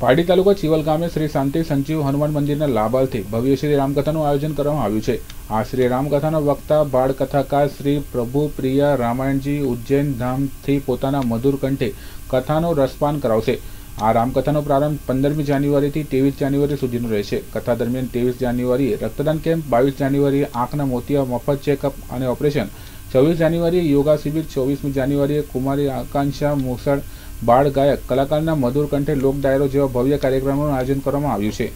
પારડી તાલુકા ચિવલ ગામે શ્રી શાંતિ સંજીવ હનુમાન મંદિરના લાભાર્થી ભવ્ય શ્રી રામકથાનું આયોજન કરવામાં આવ્યું છે આ શ્રી રામકથાના વક્તા બાળ કથાકાર શ્રી પ્રભુ પ્રિયા રામાયણજી ઉજ્જૈન ધામથી પોતાના મધુર કંઠે કથાનો રસપાન કરાવશે આ રામકથાનો પ્રારંભ પંદરમી જાન્યુઆરીથી ત્રેવીસ જાન્યુઆરી સુધીનો રહેશે કથા દરમિયાન ત્રેવીસ જાન્યુઆરીએ રક્તદાન કેમ્પ બાવીસ જાન્યુઆરીએ આંખના મોતિયા મફત ચેકઅપ અને ઓપરેશન છવ્વીસ જાન્યુઆરીએ યોગા શિબિર ચોવીસમી જાન્યુઆરીએ કુમારી આકાંક્ષા મોસળ બાળ ગાયક કલાકારના મધુર કંઠે લોક ડાયરો જેવા ભવ્ય કાર્યક્રમોનું આયોજન કરવામાં આવ્યું છે